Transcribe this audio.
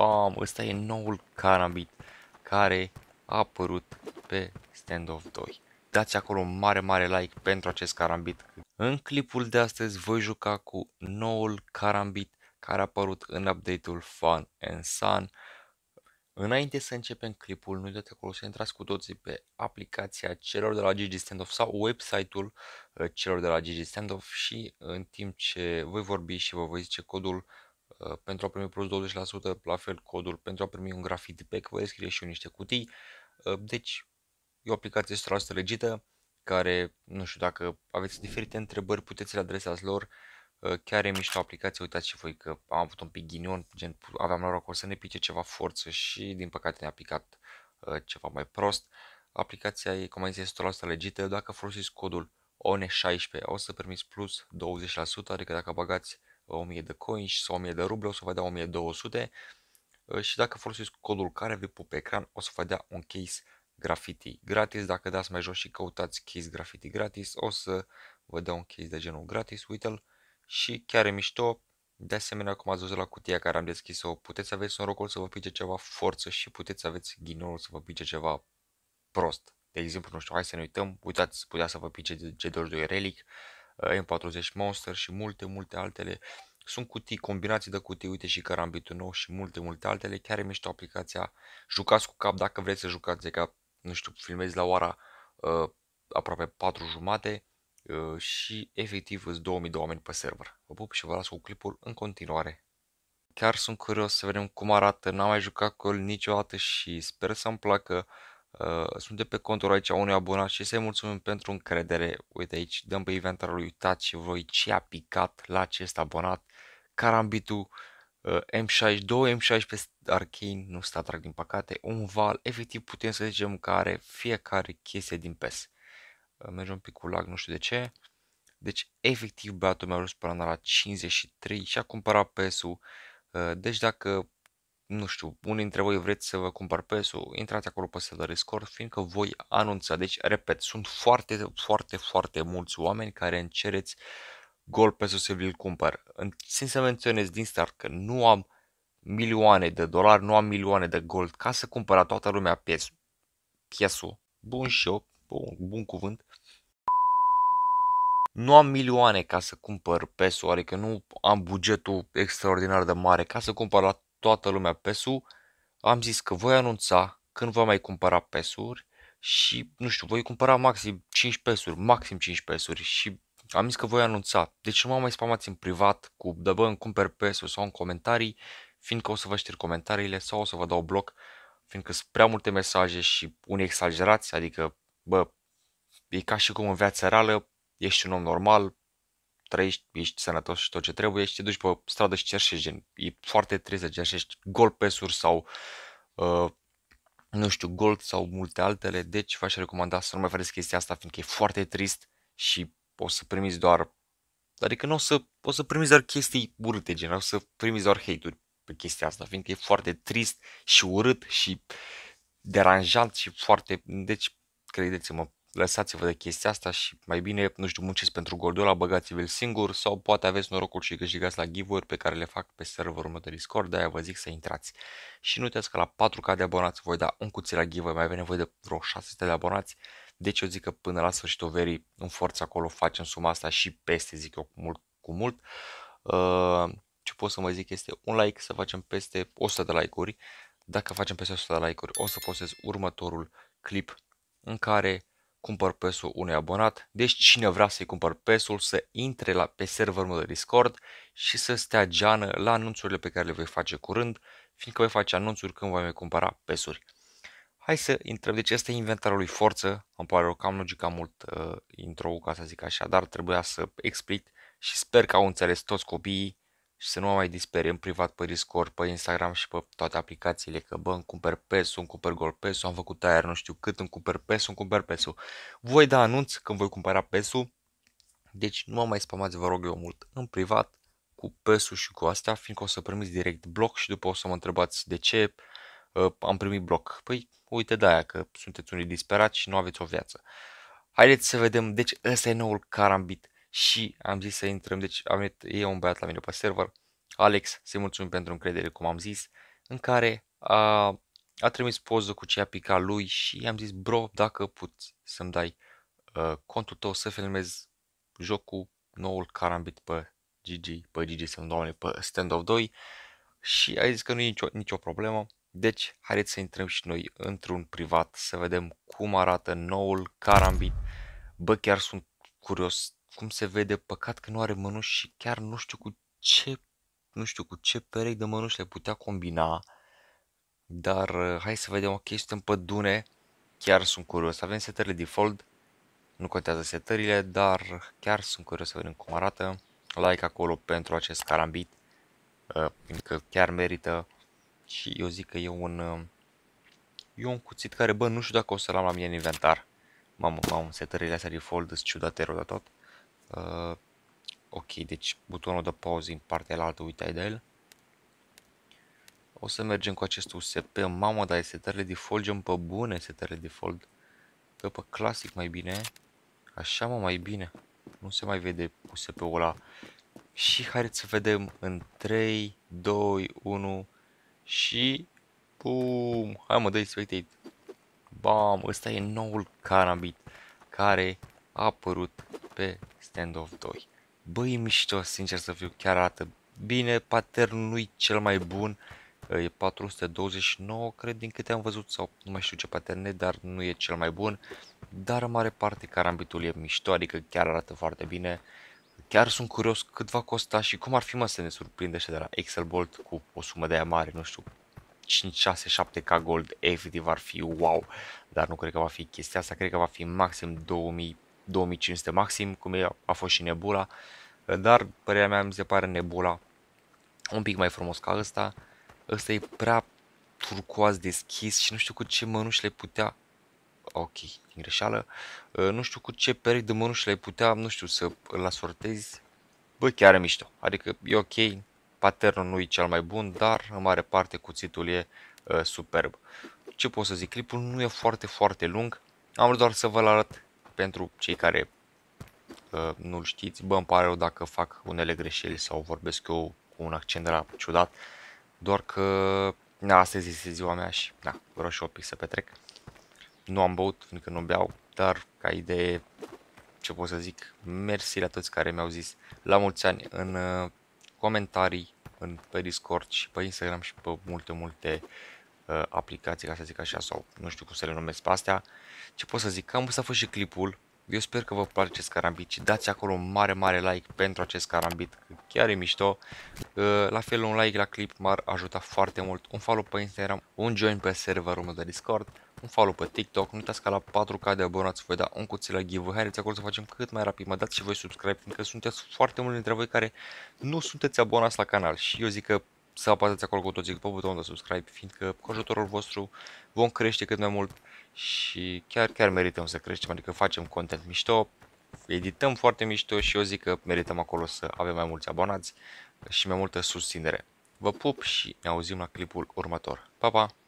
Bam, ăsta e noul Carambit care a apărut pe Standoff 2. Dați acolo un mare, mare like pentru acest Carambit. În clipul de astăzi voi juca cu noul Carambit care a apărut în update-ul Fun and Sun. Înainte să începem clipul, nu uitați acolo să intrați cu toții pe aplicația celor de la Gigi Standoff sau website-ul uh, celor de la Gigi Standoff și în timp ce voi vorbi și vă voi zice codul Uh, pentru a primi plus 20%, la fel codul pentru a primi un grafit pack, voi descrie și eu niște cutii. Uh, deci, e o aplicație 100% legită, care, nu știu, dacă aveți diferite întrebări, puteți le adresați lor. Uh, chiar e mișto aplicație, uitați și voi că am avut un pic ghinion, gen aveam norocul să ne pice ceva forță și din păcate ne-a picat ceva mai prost. Aplicația e, cum am zis, 100% legită, dacă folosiți codul ONE16 o să permiți plus 20%, adică dacă bagați 1000 de coins sau 1000 de ruble, o să vă dea 1200 uh, și dacă folosiți codul care vi pe ecran, o să vă dea un case graffiti gratis. Dacă dați mai jos și căutați case graffiti gratis, o să vă dea un case de genul gratis, uite-l și chiar e mișto. De asemenea, cum ați văzut la cutia care am deschis-o, puteți aveți un rocol să vă pice ceva forță și puteți aveți ghinorul să vă pice ceva prost. De exemplu, nu știu, hai să ne uităm, uitați, putea să vă pice G22 Relic, Uh, M40 Monster și multe, multe altele. Sunt cutii, combinații de cutii, uite și carambitul nou și multe, multe altele. Chiar e mișto aplicația. Jucați cu cap dacă vreți să jucați, de adică, cap, nu știu, filmezi la ora uh, aproape 4 jumate uh, și efectiv îți 2000 de oameni pe server. Vă pup și vă las cu clipul în continuare. Chiar sunt curios să vedem cum arată, n-am mai jucat cu el niciodată și sper să-mi placă. Uh, Uh, suntem pe contul aici unui abonat și să-i mulțumim pentru încredere. Uite aici, dăm pe inventarul lui uitați și voi ce a picat la acest abonat. Carambitu, uh, M62, M16 Arcane, nu sta trag din păcate, un val, efectiv putem să zicem că are fiecare chestie din PES. Uh, mergem un pic cu lag, nu știu de ce. Deci, efectiv, băiatul mi-a luat până la 53 și a cumpărat PES-ul. Uh, deci, dacă nu știu, unii dintre voi vreți să vă cumpăr PES-ul, intrați acolo pe Salary Score, fiindcă voi anunța. Deci, repet, sunt foarte, foarte, foarte mulți oameni care încereți gol pe să vi-l cumpăr. Țin să menționez din start că nu am milioane de dolari, nu am milioane de gold ca să cumpăra toată lumea PES. PES-ul. Bun și eu, bun, bun cuvânt. Nu am milioane ca să cumpăr PES-ul, adică nu am bugetul extraordinar de mare ca să cumpăr la toată lumea PES-ul, am zis că voi anunța când voi mai cumpăra PES-uri și, nu știu, voi cumpăra maxim 5 PES-uri, maxim 5 PES-uri și am zis că voi anunța. Deci nu m-am mai spamați în privat cu dă bă, îmi cumpăr PS-uri sau în comentarii, fiindcă o să vă știr comentariile sau o să vă dau bloc, fiindcă sunt prea multe mesaje și unii exagerați, adică, bă, e ca și cum în viața reală ești un om normal, trăiești, ești sănătos și tot ce trebuie și te duci pe stradă și cerșești gen. E foarte trist să cerșești gol pesuri sau uh, nu știu, gold sau multe altele, deci v-aș recomanda să nu mai faceți chestia asta, fiindcă e foarte trist și o să primiți doar, adică nu o să, o să primiți doar chestii urâte, gen, o să primiți doar hate-uri pe chestia asta, fiindcă e foarte trist și urât și deranjant și foarte, deci credeți-mă, lăsați-vă de chestia asta și mai bine, nu știu, munceți pentru goldul ăla, băgați-vă singur sau poate aveți norocul și câștigați la giveaway pe care le fac pe serverul meu de Discord, de-aia vă zic să intrați. Și nu uitați că la 4K de abonați voi da un cuțit la giveaway, mai avem nevoie de vreo 600 de abonați, deci eu zic că până la sfârșitul verii în forță acolo facem suma asta și peste, zic eu, cu mult. Cu mult. Uh, ce pot să mă zic este un like, să facem peste 100 de like-uri. Dacă facem peste 100 de like-uri, o să postez următorul clip în care cumpăr PES-ul unui abonat, deci cine vrea să-i cumpăr PES-ul să intre la, pe serverul meu de Discord și să stea geană la anunțurile pe care le voi face curând, fiindcă voi face anunțuri când voi mai cumpăra PES-uri. Hai să intrăm, deci este inventarul lui forță, îmi pare rău că am logic mult uh, intro ca să zic așa, dar trebuia să explic și sper că au înțeles toți copiii și să nu mă mai în privat pe Discord, pe Instagram și pe toate aplicațiile, că bă, îmi cumpăr PES, îmi cumpăr Gol PES, am făcut aia, nu știu cât, îmi cumpăr PES, îmi cumpăr pes Voi da anunț când voi cumpăra pes deci nu mă mai spamați, vă rog eu mult, în privat, cu pes și cu astea, fiindcă o să primiți direct bloc și după o să mă întrebați de ce uh, am primit bloc. Păi, uite de aia că sunteți unii disperați și nu aveți o viață. Haideți să vedem, deci ăsta e noul Carambit și am zis să intrăm, deci am venit, e un băiat la mine pe server, Alex, să-i mulțumim pentru încredere, cum am zis, în care a, a trimis poză cu ce a picat lui și i-am zis, bro, dacă puți să-mi dai uh, contul tău să filmez jocul noul Carambit pe GG, pe GG să doamne, pe Stand of 2 și a zis că nu e nicio, nicio problemă, deci haideți să intrăm și noi într-un privat să vedem cum arată noul Carambit, bă, chiar sunt curios cum se vede, păcat că nu are mănuși și chiar nu știu cu ce, nu știu cu ce perechi de mănuși le putea combina. Dar uh, hai să vedem, ok, sunt în pădune, chiar sunt curios. Avem setările default, nu contează setările, dar chiar sunt curios să vedem cum arată. Like acolo pentru acest carambit, uh, pentru că chiar merită și eu zic că e un, uh, e un cuțit care, bă, nu știu dacă o să-l am la mine în inventar. Mamă, mamă, setările astea default sunt ciudate rău de tot. Uh, ok, deci butonul de pauză în partea altă, uite de el. O să mergem cu acest USP. Mamă, dar e setările default, gen pe bune setările default. Pe pe clasic mai bine. Așa mă, mai bine. Nu se mai vede USP-ul ăla. Și haideți să vedem în 3, 2, 1 și... Bum! Hai mă, dă-i Bam! Ăsta e noul Carambit care a apărut pe Standoff 2. Băi, mișto, sincer să fiu, chiar arată bine, paternul nu-i cel mai bun, e 429, cred, din câte am văzut, sau nu mai știu ce pattern e, dar nu e cel mai bun, dar în mare parte carambitul e mișto, adică chiar arată foarte bine, chiar sunt curios cât va costa și cum ar fi mă să ne surprinde de la Excel Bolt cu o sumă de aia mare, nu știu, 5, 6, 7k gold, efectiv ar fi wow, dar nu cred că va fi chestia asta, cred că va fi maxim 2000 2500 maxim, cum e, a fost și Nebula, dar părerea mea mi se pare Nebula un pic mai frumos ca ăsta. Ăsta e prea turcoaz deschis și nu știu cu ce mănuși le putea ok, din greșeală, ă, nu știu cu ce perechi de mănuși le putea, nu știu, să îl asortezi, bă, chiar e mișto, adică e ok, patternul nu e cel mai bun, dar în mare parte cuțitul e ă, superb. Ce pot să zic, clipul nu e foarte, foarte lung, am vrut doar să vă arăt pentru cei care uh, nu-l știți, bă, îmi pare rău dacă fac unele greșeli sau vorbesc eu cu un accent de la ciudat, doar că na, astăzi este ziua mea și na, vreau și o pic să petrec. Nu am băut, fiindcă nu beau, dar ca idee, ce pot să zic, mersi la toți care mi-au zis la mulți ani în uh, comentarii, în, pe Discord și pe Instagram și pe multe, multe uh, aplicații, ca să zic așa, sau nu știu cum să le numesc pe astea, ce pot să zic, cam să fost și clipul, eu sper că vă place acest carambit și dați acolo un mare, mare like pentru acest carambit, chiar e mișto. Uh, la fel, un like la clip m-ar ajuta foarte mult, un follow pe Instagram, un join pe serverul meu de Discord, un follow pe TikTok, nu uitați ca la 4K de abonați voi da un cuțit la giveaway, haideți acolo să facem cât mai rapid, mă dați și voi subscribe, fiindcă sunteți foarte mulți dintre voi care nu sunteți abonați la canal și eu zic că să apăsați acolo cu toții pe butonul de subscribe, fiindcă cu ajutorul vostru vom crește cât mai mult și chiar, chiar merităm să creștem, adică facem content mișto, edităm foarte mișto și eu zic că merităm acolo să avem mai mulți abonați și mai multă susținere. Vă pup și ne auzim la clipul următor. Pa, pa!